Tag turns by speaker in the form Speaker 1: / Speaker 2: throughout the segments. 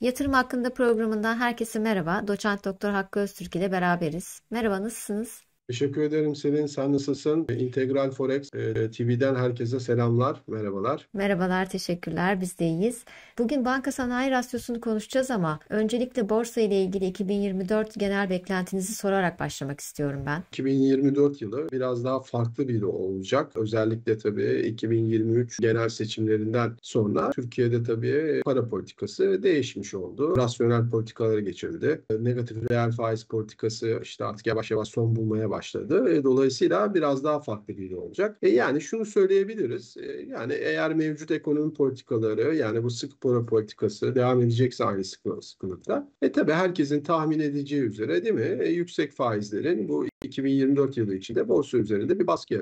Speaker 1: Yatırım Hakkında programından herkese merhaba. Doçent Doktor Hakkı Öztürk ile beraberiz. Merhaba, nasılsınız?
Speaker 2: Teşekkür ederim Selin. Sen nasılsın? E, Integral Forex e, TV'den herkese selamlar, merhabalar.
Speaker 1: Merhabalar, teşekkürler. Biz de iyiyiz. Bugün banka sanayi rasyosunu konuşacağız ama öncelikle borsa ile ilgili 2024 genel beklentinizi sorarak başlamak istiyorum ben.
Speaker 2: 2024 yılı biraz daha farklı bir yıl olacak. Özellikle tabii 2023 genel seçimlerinden sonra Türkiye'de tabii para politikası değişmiş oldu. Rasyonel politikalara geçildi. E, negatif reel faiz politikası işte artık yavaş yavaş son bulmaya başladı. E, dolayısıyla biraz daha farklı bir yıl olacak. E, yani şunu söyleyebiliriz. E, yani eğer mevcut ekonomi politikaları yani bu sıkı para politikası devam edecekse aynı sıkı, sıkılıkta. E tabi herkesin tahmin edeceği üzere değil mi? E, yüksek faizlerin bu 2024 yılı içinde borsa üzerinde bir baskı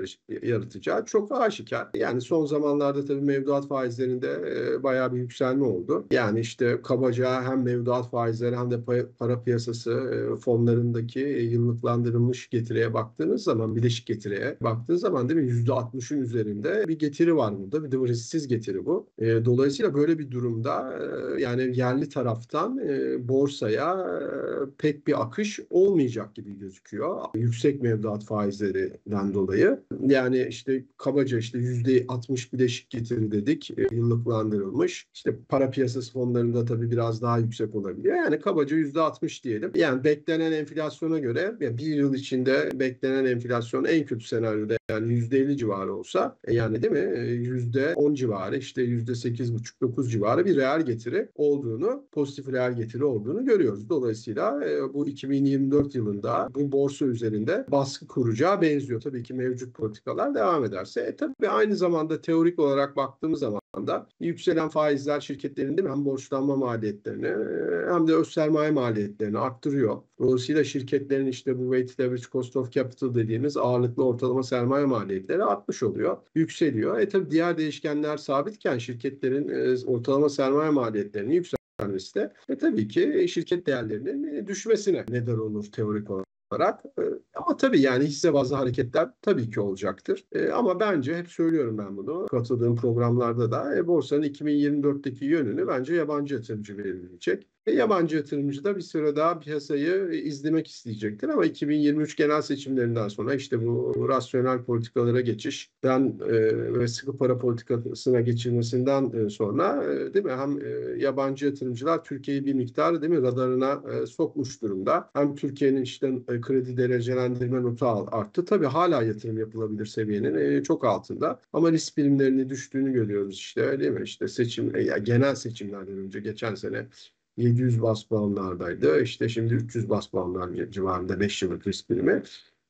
Speaker 2: yaratacağı çok aşikar. Yani son zamanlarda tabii mevduat faizlerinde e, bayağı bir yükselme oldu. Yani işte kabaca hem mevduat faizleri hem de para piyasası fonlarındaki yıllıklandırılmış getiriye baktığınız zaman, bileşik getiriye baktığınız zaman değil mi %60'ın üzerinde bir getiri var bunda. Bir de risksiz getiri bu. dolayısıyla böyle bir durumda yani yerli taraftan borsaya pek bir akış olmayacak gibi gözüküyor yüksek mevduat faizlerinden dolayı. Yani işte kabaca işte yüzde 60 bileşik getiri dedik e, yıllıklandırılmış. İşte para piyasası fonlarında tabii biraz daha yüksek olabiliyor. Yani kabaca yüzde 60 diyelim. Yani beklenen enflasyona göre bir yıl içinde beklenen enflasyon en kötü senaryoda yani yüzde 50 civarı olsa e, yani değil mi e, yüzde 10 civarı işte yüzde 85 9 civarı bir reel getiri olduğunu pozitif reel getiri olduğunu görüyoruz. Dolayısıyla bu 2024 yılında bu borsa üzerinde üzerinde baskı kuracağı benziyor. Tabii ki mevcut politikalar devam ederse. E tabii aynı zamanda teorik olarak baktığımız zaman da yükselen faizler şirketlerin değil mi? hem borçlanma maliyetlerini e, hem de öz sermaye maliyetlerini arttırıyor. Dolayısıyla şirketlerin işte bu weighted average cost of capital dediğimiz ağırlıklı ortalama sermaye maliyetleri artmış oluyor, yükseliyor. E tabi diğer değişkenler sabitken şirketlerin e, ortalama sermaye maliyetlerini yükseltmesi de e, tabii ki şirket değerlerinin e, düşmesine neden olur teorik olarak olarak. E, ama tabii yani hisse bazı hareketler tabii ki olacaktır. E, ama bence hep söylüyorum ben bunu katıldığım programlarda da e, borsanın 2024'teki yönünü bence yabancı yatırımcı belirleyecek. Ve yabancı yatırımcı da bir süre daha piyasayı e, izlemek isteyecektir ama 2023 genel seçimlerinden sonra işte bu rasyonel politikalara geçişten e, ve sıkı para politikasına geçilmesinden e, sonra e, değil mi hem e, yabancı yatırımcılar Türkiye'yi bir miktar değil mi radarına e, sokmuş durumda. Hem Türkiye'nin işte e, kredi derecelendirme notu arttı. Tabii hala yatırım yapılabilir seviyenin e, çok altında ama risk primlerinin düştüğünü görüyoruz işte değil mi? İşte seçim e, genel seçimlerden önce geçen sene 700 bas puanlardaydı. İşte şimdi 300 bas puanlar civarında 5 yıllık risk primi.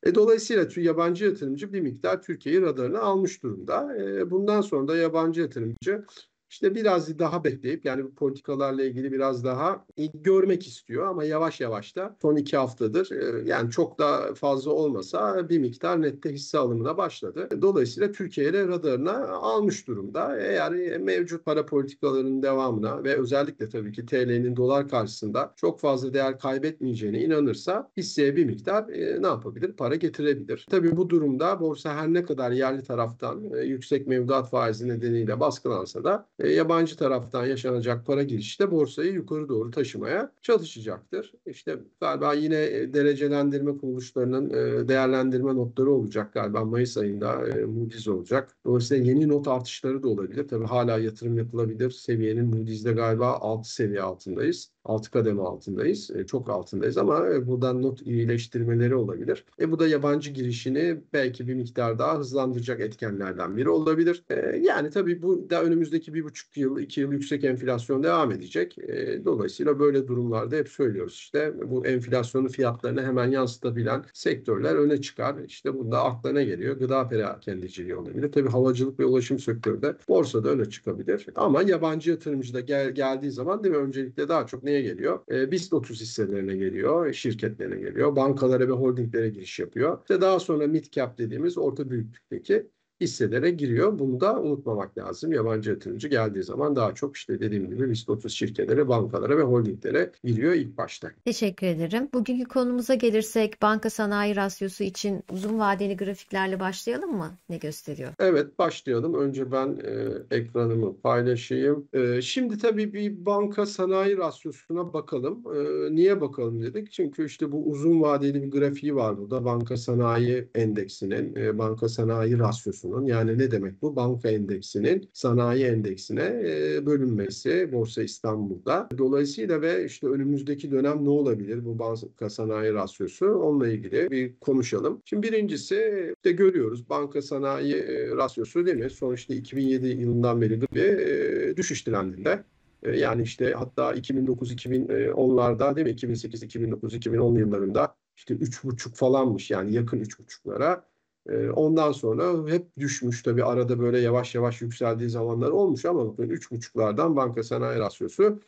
Speaker 2: E, dolayısıyla yabancı yatırımcı bir miktar Türkiye'yi radarına almış durumda. E, bundan sonra da yabancı yatırımcı işte biraz daha bekleyip yani bu politikalarla ilgili biraz daha görmek istiyor ama yavaş yavaş da son iki haftadır e, yani çok da fazla olmasa bir miktar nette hisse alımına başladı. Dolayısıyla Türkiye radarına almış durumda. Eğer mevcut para politikalarının devamına ve özellikle tabii ki TL'nin dolar karşısında çok fazla değer kaybetmeyeceğine inanırsa hisseye bir miktar e, ne yapabilir? Para getirebilir. Tabii bu durumda borsa her ne kadar yerli taraftan e, yüksek mevduat faizi nedeniyle baskılansa da e, yabancı taraftan yaşanacak para girişi de borsayı yukarı doğru taşımaya çalışacaktır. İşte galiba yine e, derecelendirme kuruluşlarının e, değerlendirme notları olacak galiba Mayıs ayında e, Moody's olacak. Dolayısıyla yeni not artışları da olabilir. Tabii hala yatırım yapılabilir. Seviyenin Moody's'de galiba 6 seviye altındayız. Altı kademe altındayız. E, çok altındayız ama e, buradan not iyileştirmeleri olabilir. E, bu da yabancı girişini belki bir miktar daha hızlandıracak etkenlerden biri olabilir. E, yani tabii bu da önümüzdeki bir buçuk yıl, iki yıl yüksek enflasyon devam edecek. E, dolayısıyla böyle durumlarda hep söylüyoruz işte bu enflasyonu fiyatlarını hemen yansıtabilen sektörler öne çıkar. İşte bunda aklına geliyor. Gıda perakendeciliği olabilir. Tabii havacılık ve ulaşım sektörü de borsada öne çıkabilir. Ama yabancı yatırımcı da gel, geldiği zaman değil mi öncelikle daha çok ne neye geliyor? E, BIST 30 hisselerine geliyor, şirketlerine geliyor, bankalara ve holdinglere giriş yapıyor. İşte daha sonra mid cap dediğimiz orta büyüklükteki hisselere giriyor. Bunu da unutmamak lazım. Yabancı yatırımcı geldiği zaman daha çok işte dediğim gibi risk 30 şirketlere, bankalara ve holdinglere giriyor ilk başta.
Speaker 1: Teşekkür ederim. Bugünkü konumuza gelirsek banka sanayi rasyosu için uzun vadeli grafiklerle başlayalım mı? Ne gösteriyor?
Speaker 2: Evet başlayalım. Önce ben e, ekranımı paylaşayım. E, şimdi tabii bir banka sanayi rasyosuna bakalım. E, niye bakalım dedik? Çünkü işte bu uzun vadeli bir grafiği var burada. Banka sanayi endeksinin, e, banka sanayi rasyosunun oranının yani ne demek bu? Banka endeksinin sanayi endeksine bölünmesi Borsa İstanbul'da. Dolayısıyla ve işte önümüzdeki dönem ne olabilir bu banka sanayi rasyosu onunla ilgili bir konuşalım. Şimdi birincisi de görüyoruz banka sanayi rasyosu değil mi? Sonuçta 2007 yılından beri bir e, düşüş trendinde. Yani işte hatta 2009-2010'larda değil mi? 2008-2009-2010 yıllarında işte 3,5 falanmış yani yakın 3,5'lara ondan sonra hep düşmüş tabii arada böyle yavaş yavaş yükseldiği zamanlar olmuş ama bugün üç buçuklardan banka sanayi rasyosu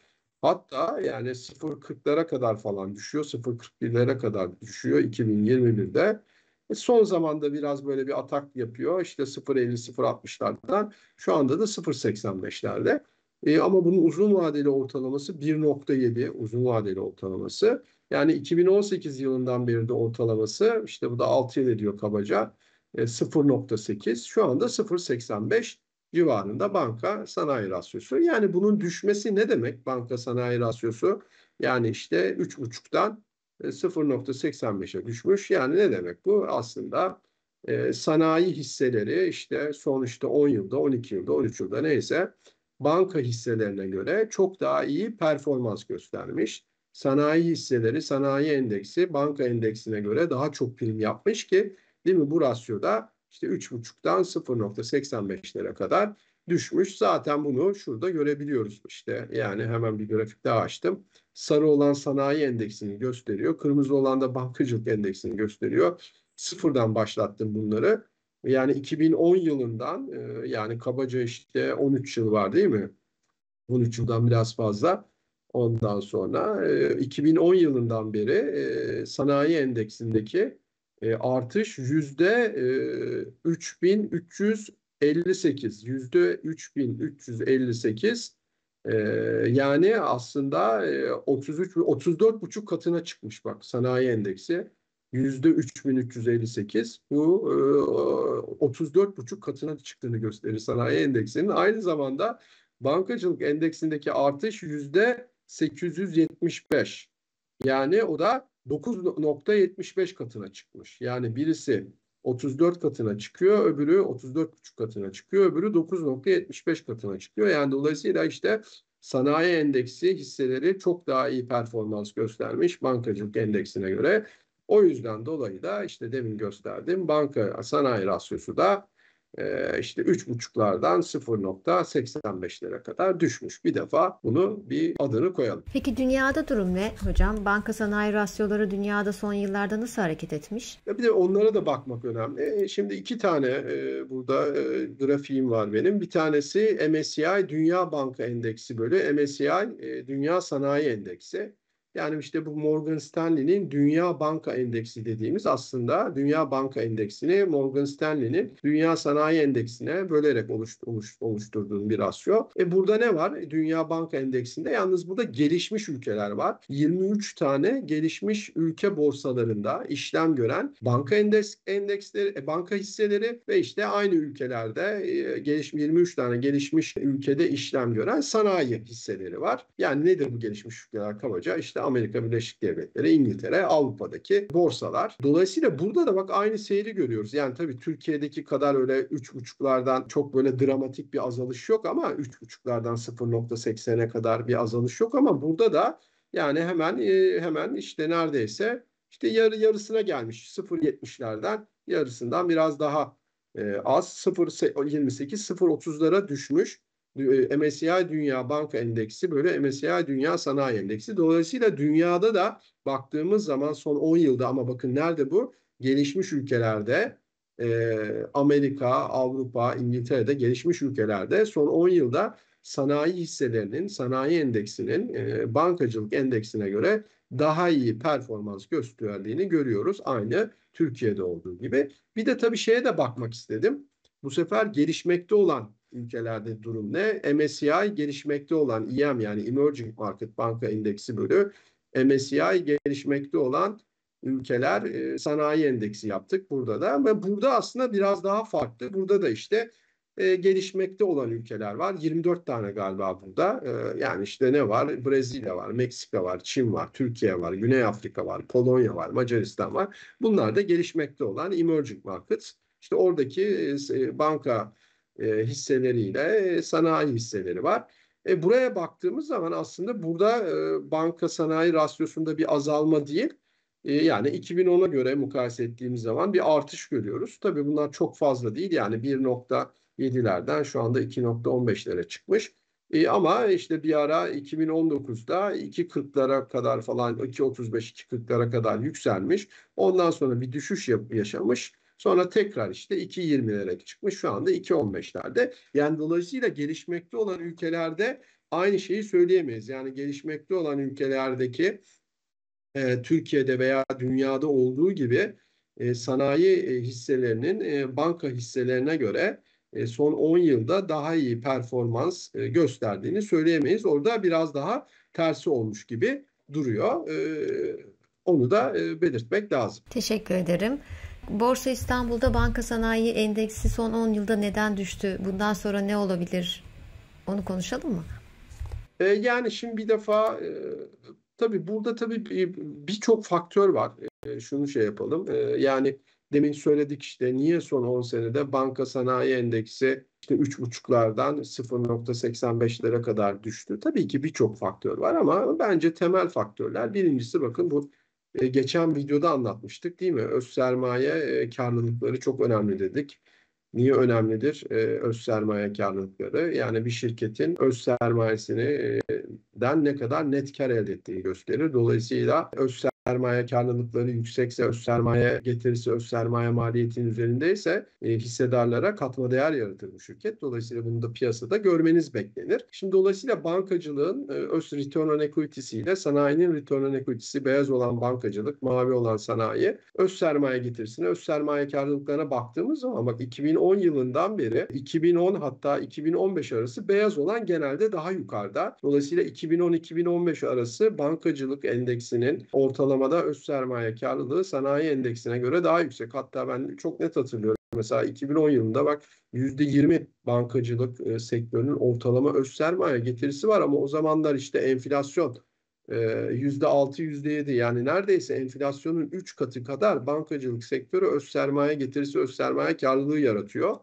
Speaker 2: hatta yani 0.40'lara kadar falan düşüyor 0.41'lere kadar düşüyor 2021'de. E, son zamanda biraz böyle bir atak yapıyor işte 0.50-0.60'lardan şu anda da 0.85'lerde. E, ama bunun uzun vadeli ortalaması 1.7 uzun vadeli ortalaması. Yani 2018 yılından beri de ortalaması işte bu da 6 yıl ediyor kabaca. 0.8 e, şu anda 0.85 civarında banka sanayi rasyosu. Yani bunun düşmesi ne demek banka sanayi rasyosu? Yani işte 3.5'tan 0.85'e düşmüş. Yani ne demek bu? Aslında e, sanayi hisseleri işte son işte 10 yılda, 12 yılda, 13 yılda neyse banka hisselerine göre çok daha iyi performans göstermiş. Sanayi hisseleri, sanayi endeksi banka endeksine göre daha çok prim yapmış ki Değil mi? Bu rasyoda işte 3.5'dan 0.85'lere kadar düşmüş. Zaten bunu şurada görebiliyoruz işte. Yani hemen bir grafik daha açtım. Sarı olan sanayi endeksini gösteriyor. Kırmızı olan da bankacılık endeksini gösteriyor. Sıfırdan başlattım bunları. Yani 2010 yılından e, yani kabaca işte 13 yıl var değil mi? 13 yıldan biraz fazla. Ondan sonra 2010 e, yılından beri e, sanayi endeksindeki e, artış yüzde 3358 yüzde 3358 e, yani aslında e, 33 34 buçuk katına çıkmış bak sanayi endeksi yüzde 3358 bu e, 34 buçuk katına çıktığını gösterir sanayi endeksinin aynı zamanda bankacılık endeksindeki artış yüzde 875 yani o da 9.75 katına çıkmış. Yani birisi 34 katına çıkıyor, öbürü 34,5 katına çıkıyor, öbürü 9.75 katına çıkıyor. Yani dolayısıyla işte sanayi endeksi hisseleri çok daha iyi performans göstermiş bankacılık endeksine göre. O yüzden dolayı da işte demin gösterdim banka sanayi rasyosu da e, işte 3.5'lardan 0.85'lere kadar düşmüş. Bir defa bunu bir adını koyalım.
Speaker 1: Peki dünyada durum ne hocam? Banka sanayi rasyoları dünyada son yıllarda nasıl hareket etmiş? Ya bir
Speaker 2: de onlara da bakmak önemli. E, şimdi iki tane e, burada e, grafiğim var benim. Bir tanesi MSCI Dünya Banka Endeksi bölü MSCI e, Dünya Sanayi Endeksi. Yani işte bu Morgan Stanley'nin Dünya Banka Endeksi dediğimiz aslında Dünya Banka Endeksini Morgan Stanley'nin Dünya Sanayi Endeksine bölerek oluş, oluş, oluşturduğun bir rasyo. E burada ne var? E, Dünya Banka Endeksinde yalnız burada gelişmiş ülkeler var. 23 tane gelişmiş ülke borsalarında işlem gören banka endeks endeksleri, e, banka hisseleri ve işte aynı ülkelerde e, gelişmiş 23 tane gelişmiş ülkede işlem gören sanayi hisseleri var. Yani nedir bu gelişmiş ülkeler kabaca? İşte Amerika Birleşik Devletleri, İngiltere, Avrupa'daki borsalar. Dolayısıyla burada da bak aynı seyri görüyoruz. Yani tabii Türkiye'deki kadar öyle 3.5'lardan çok böyle dramatik bir azalış yok ama 3.5'lardan 0.80'e kadar bir azalış yok ama burada da yani hemen e, hemen işte neredeyse işte yarı yarısına gelmiş 0.70'lerden yarısından biraz daha e, az 0.28 0.30'lara düşmüş. E, MSCI Dünya Banka Endeksi böyle MSCI Dünya Sanayi Endeksi. Dolayısıyla dünyada da baktığımız zaman son 10 yılda ama bakın nerede bu? Gelişmiş ülkelerde e, Amerika, Avrupa, İngiltere'de gelişmiş ülkelerde son 10 yılda sanayi hisselerinin, sanayi endeksinin e, bankacılık endeksine göre daha iyi performans gösterdiğini görüyoruz. Aynı Türkiye'de olduğu gibi. Bir de tabii şeye de bakmak istedim. Bu sefer gelişmekte olan ülkelerde durum ne? MSCI gelişmekte olan EM yani Emerging Market Banka Endeksi bölü MSCI gelişmekte olan ülkeler e, sanayi endeksi yaptık burada da ve burada aslında biraz daha farklı. Burada da işte e, gelişmekte olan ülkeler var. 24 tane galiba burada. E, yani işte ne var? Brezilya var, Meksika var, Çin var, Türkiye var, Güney Afrika var, Polonya var, Macaristan var. Bunlar da gelişmekte olan emerging markets. İşte oradaki e, e banka e, hisseleriyle e, sanayi hisseleri var. E, buraya baktığımız zaman aslında burada e, banka sanayi rasyosunda bir azalma değil. E, yani 2010'a göre mukayese ettiğimiz zaman bir artış görüyoruz. Tabii bunlar çok fazla değil. Yani 1.7'lerden şu anda 2.15'lere çıkmış. E, ama işte bir ara 2019'da 2.40'lara kadar falan 2.35-2.40'lara kadar yükselmiş. Ondan sonra bir düşüş yaşamış. Sonra tekrar işte 2.20'lere çıkmış. Şu anda 2.15'lerde. Yani dolayısıyla gelişmekte olan ülkelerde aynı şeyi söyleyemeyiz. Yani gelişmekte olan ülkelerdeki e, Türkiye'de veya dünyada olduğu gibi e, sanayi e, hisselerinin e, banka hisselerine göre e, son 10 yılda daha iyi performans e, gösterdiğini söyleyemeyiz. Orada biraz daha tersi olmuş gibi duruyor. E, onu da e, belirtmek lazım.
Speaker 1: Teşekkür ederim. Borsa İstanbul'da banka sanayi endeksi son 10 yılda neden düştü? Bundan sonra ne olabilir? Onu konuşalım mı?
Speaker 2: E, yani şimdi bir defa e, tabii burada tabii birçok bir faktör var. E, şunu şey yapalım. E, yani demin söyledik işte niye son 10 senede banka sanayi endeksi işte 3.5'lardan 0.85'lere kadar düştü. Tabii ki birçok faktör var ama bence temel faktörler birincisi bakın bu e, geçen videoda anlatmıştık değil mi? Öz sermaye e, karlılıkları çok önemli dedik. Niye önemlidir e, öz sermaye karlılıkları? Yani bir şirketin öz sermayesini e, den ne kadar net kar elde ettiği gösterir. Dolayısıyla öz sermaye sermaye karlılıkları yüksekse, öz sermaye getirisi, öz sermaye maliyetinin üzerindeyse e, hissedarlara katma değer yaratır bu şirket. Dolayısıyla bunu da piyasada görmeniz beklenir. Şimdi dolayısıyla bankacılığın e, öz return on equity'si ile sanayinin return on equity'si beyaz olan bankacılık, mavi olan sanayi, öz sermaye getirisine, öz sermaye karlılıklarına baktığımız zaman bak 2010 yılından beri 2010 hatta 2015 arası beyaz olan genelde daha yukarıda. Dolayısıyla 2010-2015 arası bankacılık endeksinin ortalama sıralamada öz sermaye karlılığı sanayi endeksine göre daha yüksek. Hatta ben çok net hatırlıyorum. Mesela 2010 yılında bak %20 bankacılık e, sektörünün ortalama öz sermaye getirisi var ama o zamanlar işte enflasyon e, %6 %7 yani neredeyse enflasyonun 3 katı kadar bankacılık sektörü öz sermaye getirisi öz sermaye karlılığı yaratıyor.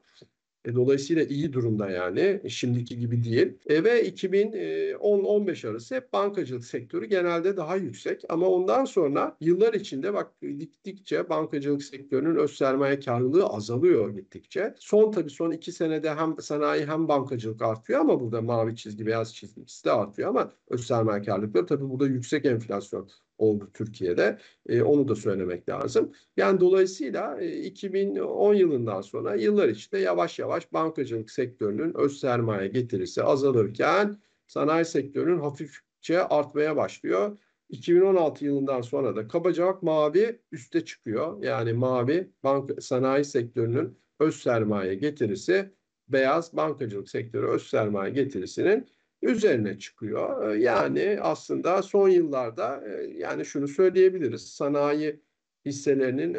Speaker 2: E, dolayısıyla iyi durumda yani e, şimdiki gibi değil. E, ve 2010-15 arası hep bankacılık sektörü genelde daha yüksek ama ondan sonra yıllar içinde bak gittikçe bankacılık sektörünün öz sermaye karlılığı azalıyor gittikçe. Son tabii son iki senede hem sanayi hem bankacılık artıyor ama burada mavi çizgi beyaz çizgi de artıyor ama öz sermaye karlılıkları tabii burada yüksek enflasyon oldu Türkiye'de. E, onu da söylemek lazım. Yani dolayısıyla e, 2010 yılından sonra yıllar içinde yavaş yavaş bankacılık sektörünün öz sermaye getirisi azalırken sanayi sektörünün hafifçe artmaya başlıyor. 2016 yılından sonra da kabaca bak mavi üste çıkıyor. Yani mavi banka sanayi sektörünün öz sermaye getirisi, beyaz bankacılık sektörü öz sermaye getirisinin üzerine çıkıyor. Ee, yani aslında son yıllarda e, yani şunu söyleyebiliriz. Sanayi hisselerinin e,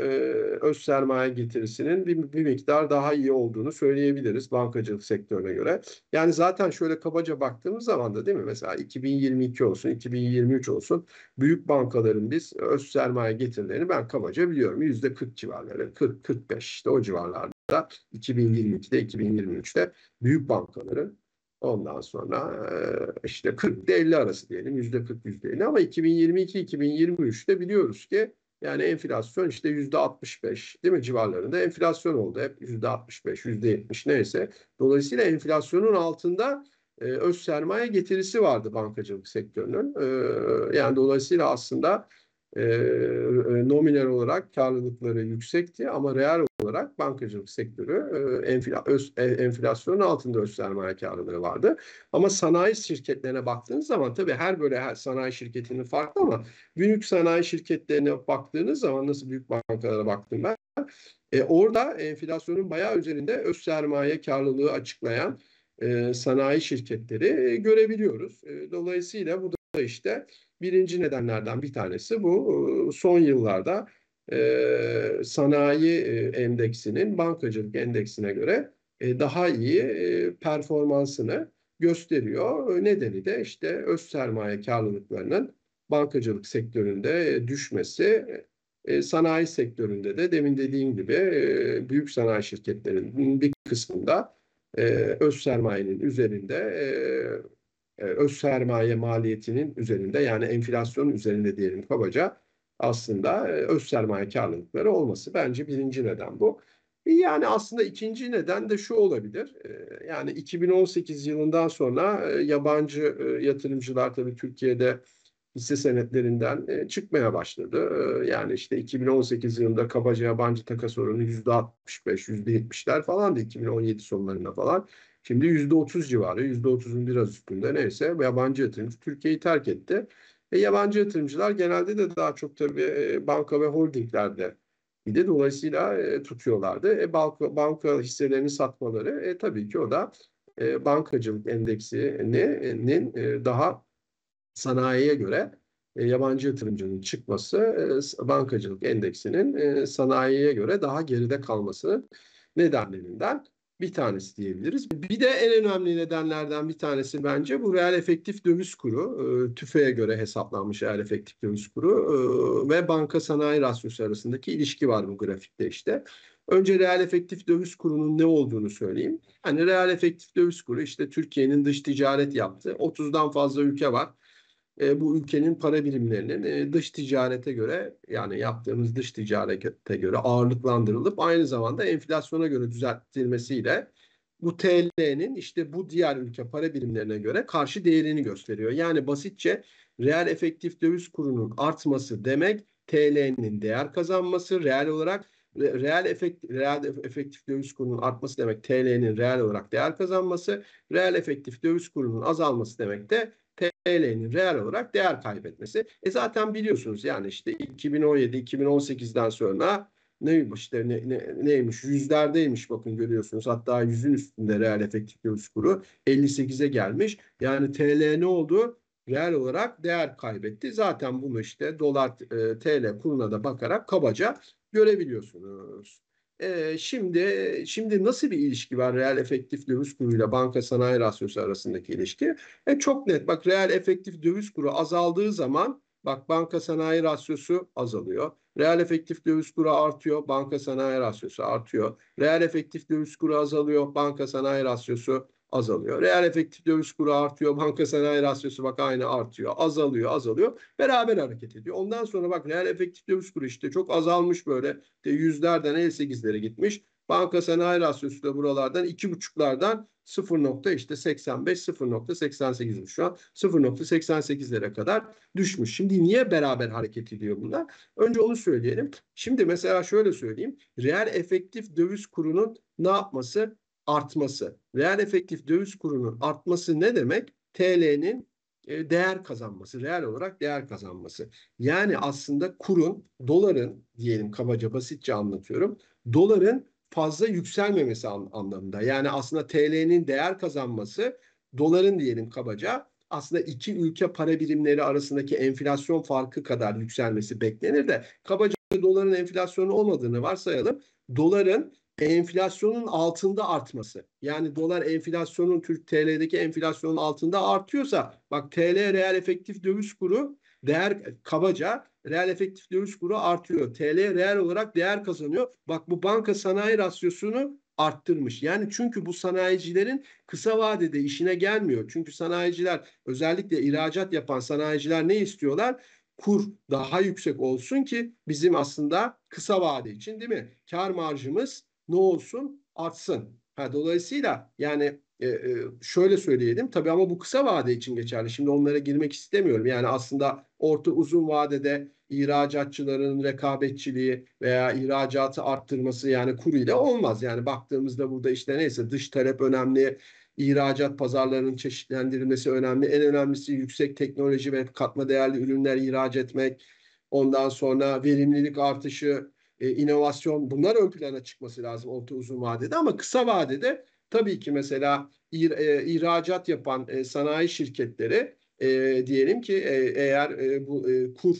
Speaker 2: öz sermaye getirisinin bir, bir miktar daha iyi olduğunu söyleyebiliriz bankacılık sektörüne göre. Yani zaten şöyle kabaca baktığımız zaman da değil mi mesela 2022 olsun 2023 olsun büyük bankaların biz öz sermaye getirilerini ben kabaca biliyorum %40 civarları 40-45 işte o civarlarda 2022'de 2023'te büyük bankaların Ondan sonra işte 40 ile 50 arası diyelim yüzde 40 yüzde 50 ama 2022-2023'te biliyoruz ki yani enflasyon işte yüzde 65 değil mi civarlarında enflasyon oldu hep yüzde 65 yüzde 70 neyse. Dolayısıyla enflasyonun altında öz sermaye getirisi vardı bankacılık sektörünün. yani dolayısıyla aslında e, e, nominal olarak karlılıkları yüksekti ama reel olarak bankacılık sektörü e, e, enflasyonun altında öz sermaye karlılığı vardı. Ama sanayi şirketlerine baktığınız zaman tabii her böyle her sanayi şirketinin farklı ama büyük sanayi şirketlerine baktığınız zaman nasıl büyük bankalara baktım ben e, orada enflasyonun bayağı üzerinde öz sermaye karlılığı açıklayan e, sanayi şirketleri görebiliyoruz. E, dolayısıyla bu da işte Birinci nedenlerden bir tanesi bu ee, son yıllarda e, sanayi e, endeksinin bankacılık endeksine göre e, daha iyi e, performansını gösteriyor. Ee, nedeni de işte öz sermaye karlılıklarının bankacılık sektöründe e, düşmesi, e, sanayi sektöründe de demin dediğim gibi e, büyük sanayi şirketlerinin bir kısmında e, öz sermayenin üzerinde e, e, öz sermaye maliyetinin üzerinde yani enflasyon üzerinde diyelim kabaca aslında e, öz sermaye karlılıkları olması bence birinci neden bu. E, yani aslında ikinci neden de şu olabilir. yani 2018 yılından sonra yabancı yatırımcılar tabii Türkiye'de hisse senetlerinden çıkmaya başladı. yani işte 2018 yılında kabaca yabancı takas oranı %65, %70'ler falan da 2017 sonlarında falan. Şimdi yüzde otuz civarı, yüzde otuz'un biraz üstünde neyse yabancı yatırımcı Türkiye'yi terk etti. E, yabancı yatırımcılar genelde de daha çok tabii e, banka ve holdinglerde bir de dolayısıyla e, tutuyorlardı. E, banka, banka hisselerini satmaları e, tabii ki o da e, bankacılık endeksinin e, daha sanayiye göre e, yabancı yatırımcının çıkması e, bankacılık endeksinin e, sanayiye göre daha geride kalması nedenlerinden bir tanesi diyebiliriz. Bir de en önemli nedenlerden bir tanesi bence bu reel efektif döviz kuru. Ee, TÜFE'ye göre hesaplanmış reel efektif döviz kuru ee, ve banka sanayi rasyosu arasındaki ilişki var bu grafikte işte. Önce reel efektif döviz kurunun ne olduğunu söyleyeyim. Yani reel efektif döviz kuru işte Türkiye'nin dış ticaret yaptığı 30'dan fazla ülke var e, bu ülkenin para birimlerinin e, dış ticarete göre yani yaptığımız dış ticarete göre ağırlıklandırılıp aynı zamanda enflasyona göre düzeltilmesiyle bu TL'nin işte bu diğer ülke para birimlerine göre karşı değerini gösteriyor. Yani basitçe reel efektif döviz kurunun artması demek TL'nin değer kazanması reel olarak reel efektif reel efektif döviz kurunun artması demek TL'nin reel olarak değer kazanması, reel efektif döviz kurunun azalması demek de EL'nin reel olarak değer kaybetmesi. E zaten biliyorsunuz yani işte 2017-2018'den sonra neymiş işte ne, ne, neymiş yüzlerdeymiş bakın görüyorsunuz hatta yüzün üstünde reel efektif döviz kuru 58'e gelmiş. Yani TL ne oldu? Reel olarak değer kaybetti. Zaten bunu işte dolar e, TL kuruna da bakarak kabaca görebiliyorsunuz şimdi şimdi nasıl bir ilişki var reel efektif döviz kuruyla banka sanayi rasyosu arasındaki ilişki? E, çok net. Bak reel efektif döviz kuru azaldığı zaman bak banka sanayi rasyosu azalıyor. Reel efektif döviz kuru artıyor, banka sanayi rasyosu artıyor. Reel efektif döviz kuru azalıyor, banka sanayi rasyosu azalıyor. Reel efektif döviz kuru artıyor. Banka sanayi rasyosu bak aynı artıyor. Azalıyor azalıyor. Beraber hareket ediyor. Ondan sonra bak reel efektif döviz kuru işte çok azalmış böyle. De yüzlerden 58'lere gitmiş. Banka sanayi rasyosu da buralardan iki buçuklardan 0. işte 85 0.88 şu an 0.88'lere kadar düşmüş. Şimdi niye beraber hareket ediyor bunlar? Önce onu söyleyelim. Şimdi mesela şöyle söyleyeyim. Reel efektif döviz kurunun ne yapması? artması. Reel efektif döviz kurunun artması ne demek? TL'nin e, değer kazanması, reel olarak değer kazanması. Yani aslında kurun, doların diyelim kabaca basitçe anlatıyorum. Doların fazla yükselmemesi anlamında. Yani aslında TL'nin değer kazanması doların diyelim kabaca aslında iki ülke para birimleri arasındaki enflasyon farkı kadar yükselmesi beklenir de kabaca doların enflasyonu olmadığını varsayalım. Doların enflasyonun altında artması. Yani dolar enflasyonun Türk TL'deki enflasyonun altında artıyorsa bak TL reel efektif döviz kuru değer kabaca reel efektif döviz kuru artıyor. TL reel olarak değer kazanıyor. Bak bu banka sanayi rasyosunu arttırmış. Yani çünkü bu sanayicilerin kısa vadede işine gelmiyor. Çünkü sanayiciler özellikle ihracat yapan sanayiciler ne istiyorlar? Kur daha yüksek olsun ki bizim aslında kısa vade için değil mi? Kar marjımız ne olsun? Artsın. Ha, dolayısıyla yani e, e, şöyle söyleyelim tabii ama bu kısa vade için geçerli. Şimdi onlara girmek istemiyorum. Yani aslında orta uzun vadede ihracatçıların rekabetçiliği veya ihracatı arttırması yani kuru ile olmaz. Yani baktığımızda burada işte neyse dış talep önemli, ihracat pazarlarının çeşitlendirilmesi önemli. En önemlisi yüksek teknoloji ve katma değerli ürünler ihraç etmek. Ondan sonra verimlilik artışı, e, inovasyon bunlar ön plana çıkması lazım orta uzun vadede ama kısa vadede tabii ki mesela ir, e, ihracat yapan e, sanayi şirketleri e, diyelim ki e, eğer e, bu e, kur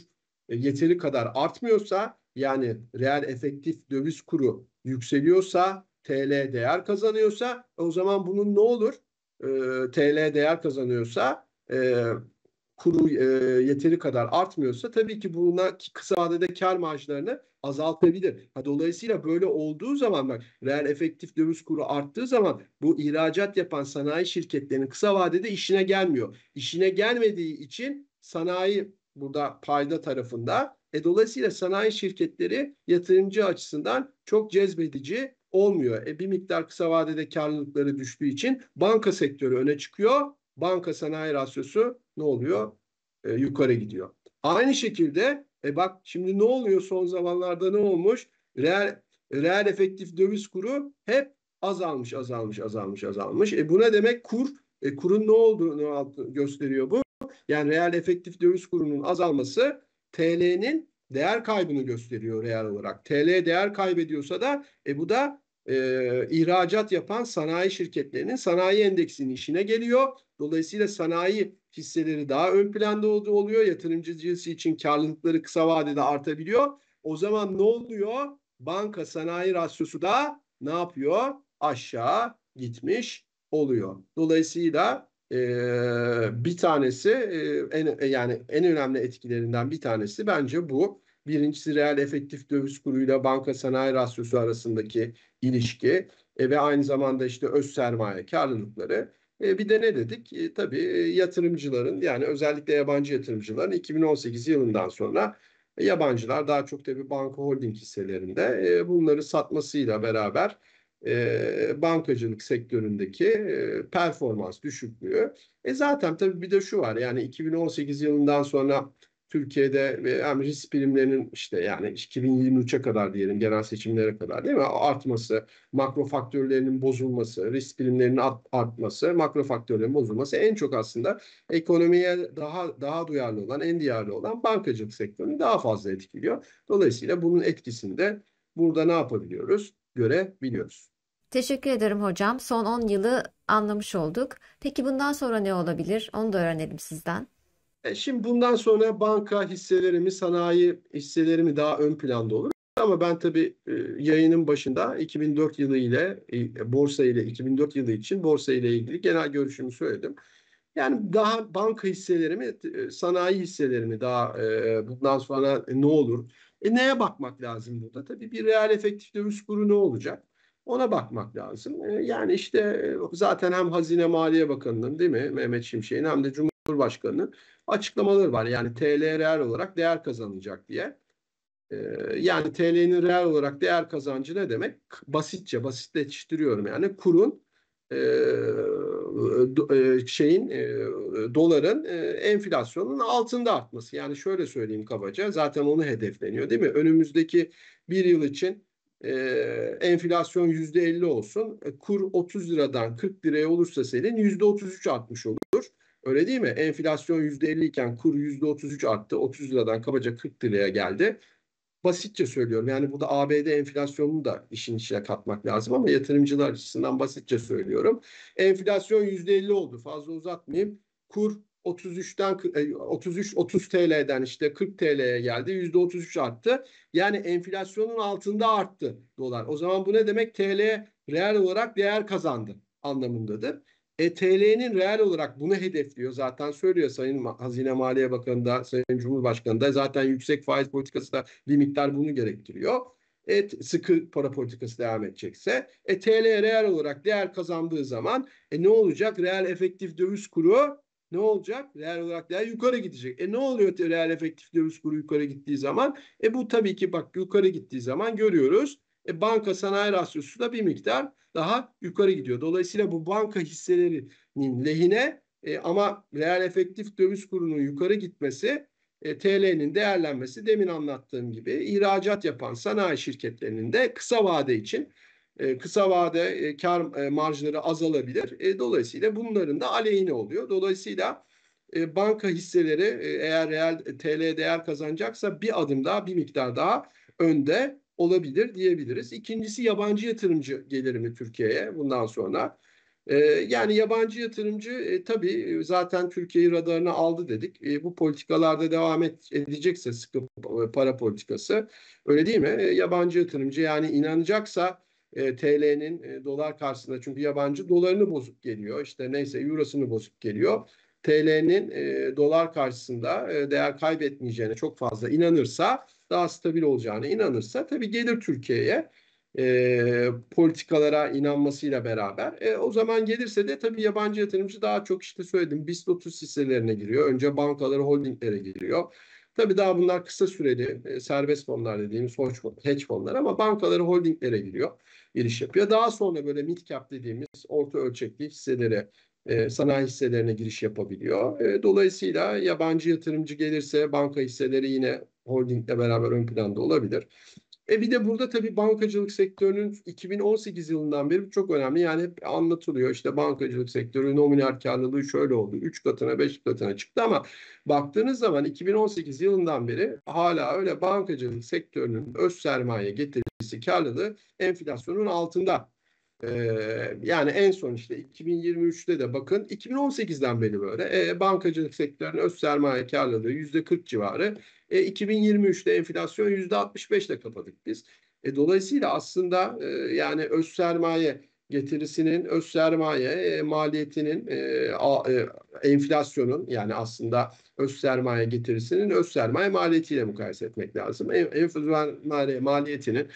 Speaker 2: e, yeteri kadar artmıyorsa yani reel efektif döviz kuru yükseliyorsa TL değer kazanıyorsa e, o zaman bunun ne olur? E, TL değer kazanıyorsa e, kuru e, yeteri kadar artmıyorsa tabii ki buna kısa vadede kar maaşlarını azaltabilir. Ha, dolayısıyla böyle olduğu zaman bak reel efektif döviz kuru arttığı zaman bu ihracat yapan sanayi şirketlerinin kısa vadede işine gelmiyor. İşine gelmediği için sanayi burada payda tarafında e, dolayısıyla sanayi şirketleri yatırımcı açısından çok cezbedici olmuyor. E, bir miktar kısa vadede karlılıkları düştüğü için banka sektörü öne çıkıyor banka sanayi rasyosu ne oluyor? E, yukarı gidiyor. Aynı şekilde e bak şimdi ne oluyor son zamanlarda ne olmuş? Reel, reel efektif döviz kuru hep azalmış, azalmış, azalmış, azalmış. E bu ne demek? Kur, e, kurun ne olduğunu gösteriyor bu. Yani reel efektif döviz kurunun azalması TL'nin değer kaybını gösteriyor reel olarak. TL değer kaybediyorsa da e bu da e, ihracat yapan sanayi şirketlerinin sanayi endeksinin işine geliyor. Dolayısıyla sanayi hisseleri daha ön planda olduğu oluyor. Yatırımcı cinsi için karlılıkları kısa vadede artabiliyor. O zaman ne oluyor? Banka sanayi rasyosu da ne yapıyor? Aşağı gitmiş oluyor. Dolayısıyla e, bir tanesi e, en, yani en önemli etkilerinden bir tanesi bence bu. Birincisi reel efektif döviz kuruyla banka sanayi rasyosu arasındaki ilişki e, ve aynı zamanda işte öz sermaye karlılıkları. E, bir de ne dedik? E, tabii e, yatırımcıların yani özellikle yabancı yatırımcıların 2018 yılından sonra e, yabancılar daha çok tabii banka holding hisselerinde e, bunları satmasıyla beraber e, bankacılık sektöründeki e, performans düşüklüğü. E zaten tabii bir de şu var yani 2018 yılından sonra Türkiye'de ve meclis birimlerinin işte yani 2023'e kadar diyelim genel seçimlere kadar değil mi artması, makro faktörlerinin bozulması, risk primlerinin artması, makro faktörlerin bozulması en çok aslında ekonomiye daha daha duyarlı olan, en diyarlı olan bankacılık sektörünü daha fazla etkiliyor. Dolayısıyla bunun etkisini de burada ne yapabiliyoruz? Görebiliyoruz.
Speaker 1: Teşekkür ederim hocam. Son 10 yılı anlamış olduk. Peki bundan sonra ne olabilir? Onu da öğrenelim sizden.
Speaker 2: E şimdi bundan sonra banka hisseleri mi, sanayi hisseleri mi daha ön planda olur. Ama ben tabii e, yayının başında 2004 yılı ile e, borsa ile 2004 yılı için borsa ile ilgili genel görüşümü söyledim. Yani daha banka hisseleri mi, e, sanayi hisseleri mi daha bundan sonra ne olur? E neye bakmak lazım burada? Tabii bir real efektif döviz kuru ne olacak? Ona bakmak lazım. Yani işte zaten hem Hazine Maliye Bakanı'nın değil mi Mehmet Şimşek'in hem de Cumhurbaşkanı Cumhurbaşkanı'nın açıklamaları var. Yani TL reel olarak değer kazanacak diye. Ee, yani TL'nin reel olarak değer kazancı ne demek? Basitçe, basitleştiriyorum yani. Kurun e, do, e, şeyin e, doların e, enflasyonun altında artması. Yani şöyle söyleyeyim kabaca zaten onu hedefleniyor değil mi? Önümüzdeki bir yıl için ee, enflasyon yüzde 50 olsun, e, kur 30 liradan 40 liraya olursa senin yüzde 33 artmış olur. Öyle değil mi? Enflasyon %50 iken kur %33 arttı. 30 liradan kabaca 40 liraya geldi. Basitçe söylüyorum. Yani burada ABD enflasyonunu da işin içine katmak lazım ama yatırımcılar açısından basitçe söylüyorum. Enflasyon %50 oldu. Fazla uzatmayayım. Kur 33'ten 33 30 TL'den işte 40 TL'ye geldi. %33 arttı. Yani enflasyonun altında arttı dolar. O zaman bu ne demek? TL reel olarak değer kazandı anlamındadır. E, TL'nin reel olarak bunu hedefliyor. Zaten söylüyor Sayın Hazine Maliye Bakanı da, Sayın Cumhurbaşkanı da zaten yüksek faiz politikası da bir miktar bunu gerektiriyor. et sıkı para politikası devam edecekse. E, TL reel olarak değer kazandığı zaman e, ne olacak? Reel efektif döviz kuru ne olacak? Reel olarak değer yukarı gidecek. E ne oluyor reel efektif döviz kuru yukarı gittiği zaman? E bu tabii ki bak yukarı gittiği zaman görüyoruz e, banka sanayi rasyosu da bir miktar daha yukarı gidiyor. Dolayısıyla bu banka hisselerinin lehine e, ama reel efektif döviz kurunun yukarı gitmesi e, TL'nin değerlenmesi demin anlattığım gibi ihracat yapan sanayi şirketlerinin de kısa vade için e, kısa vade e, kar e, marjları azalabilir. E, dolayısıyla bunların da aleyhine oluyor. Dolayısıyla e, banka hisseleri e, eğer reel TL değer kazanacaksa bir adım daha bir miktar daha önde olabilir diyebiliriz. İkincisi yabancı yatırımcı gelirimi Türkiye'ye bundan sonra? E, yani yabancı yatırımcı e, tabii e, zaten Türkiye'yi radarına aldı dedik. E, bu politikalarda devam et, edecekse sıkı para politikası öyle değil mi? E, yabancı yatırımcı yani inanacaksa e, TL'nin e, dolar karşısında çünkü yabancı dolarını bozuk geliyor İşte neyse eurosunu bozuk geliyor. TL'nin e, dolar karşısında e, değer kaybetmeyeceğine çok fazla inanırsa daha stabil olacağına inanırsa tabii gelir Türkiye'ye e, politikalara inanmasıyla beraber. E, o zaman gelirse de tabii yabancı yatırımcı daha çok işte söyledim BIST 30 hisselerine giriyor. Önce bankalara, holdinglere giriyor. Tabii daha bunlar kısa süreli e, serbest fonlar dediğimiz hedge fonlar ama bankaları holdinglere giriyor, giriş yapıyor. Daha sonra böyle mid cap dediğimiz orta ölçekli hisselere, e, sanayi hisselerine giriş yapabiliyor. E, dolayısıyla yabancı yatırımcı gelirse banka hisseleri yine holdingle beraber ön planda olabilir. E bir de burada tabii bankacılık sektörünün 2018 yılından beri çok önemli. Yani hep anlatılıyor işte bankacılık sektörü nominal karlılığı şöyle oldu. 3 katına 5 katına çıktı ama baktığınız zaman 2018 yılından beri hala öyle bankacılık sektörünün öz sermaye getirisi karlılığı enflasyonun altında. Ee, yani en son işte 2023'te de bakın 2018'den beri böyle e, bankacılık sektörünün öz sermaye karlılığı %40 civarı e, 2023'te enflasyon %65 ile kapadık biz. E, dolayısıyla aslında e, yani öz sermaye getirisinin, öz sermaye e, maliyetinin, e, a, e, enflasyonun yani aslında öz sermaye getirisinin öz sermaye maliyetiyle mukayese etmek lazım. enflasyon e, maliyetinin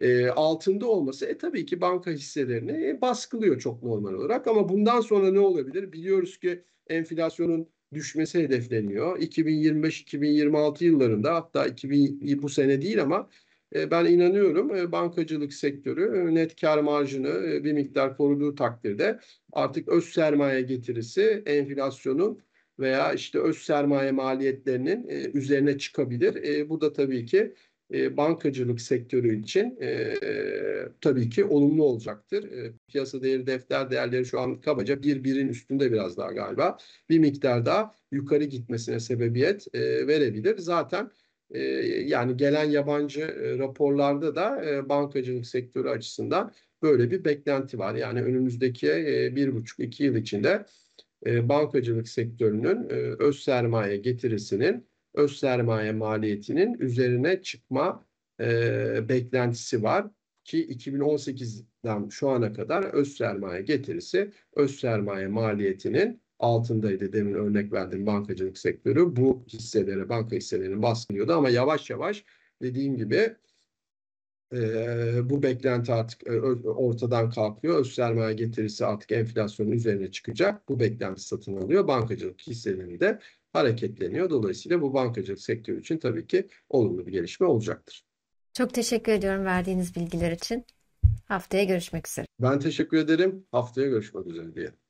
Speaker 2: e, altında olması e, tabii ki banka hisselerini e, baskılıyor çok normal olarak ama bundan sonra ne olabilir? Biliyoruz ki enflasyonun düşmesi hedefleniyor. 2025-2026 yıllarında hatta 2000, bu sene değil ama e, ben inanıyorum e, bankacılık sektörü e, net kar marjını bir miktar koruduğu takdirde artık öz sermaye getirisi enflasyonun veya işte öz sermaye maliyetlerinin üzerine çıkabilir. Bu da tabii ki e, bankacılık sektörü için e, tabii ki olumlu olacaktır. E, piyasa değeri defter değerleri şu an kabaca bir birin üstünde biraz daha galiba bir miktar daha yukarı gitmesine sebebiyet e, verebilir. Zaten e, yani gelen yabancı e, raporlarda da e, bankacılık sektörü açısından böyle bir beklenti var. Yani önümüzdeki e, bir buçuk iki yıl içinde e, bankacılık sektörünün e, öz sermaye getirisinin öz sermaye maliyetinin üzerine çıkma e, beklentisi var ki 2018'den şu ana kadar öz sermaye getirisi öz sermaye maliyetinin altındaydı. Demin örnek verdiğim bankacılık sektörü bu hisselere, banka hisselerini baskılıyordu ama yavaş yavaş dediğim gibi e, bu beklenti artık e, ortadan kalkıyor. Öz sermaye getirisi artık enflasyonun üzerine çıkacak. Bu beklenti satın alıyor. Bankacılık hisselerini de hareketleniyor. Dolayısıyla bu bankacılık sektörü için tabii ki olumlu bir gelişme olacaktır.
Speaker 1: Çok teşekkür ediyorum verdiğiniz bilgiler için. Haftaya görüşmek üzere. Ben teşekkür ederim. Haftaya görüşmek üzere diyelim.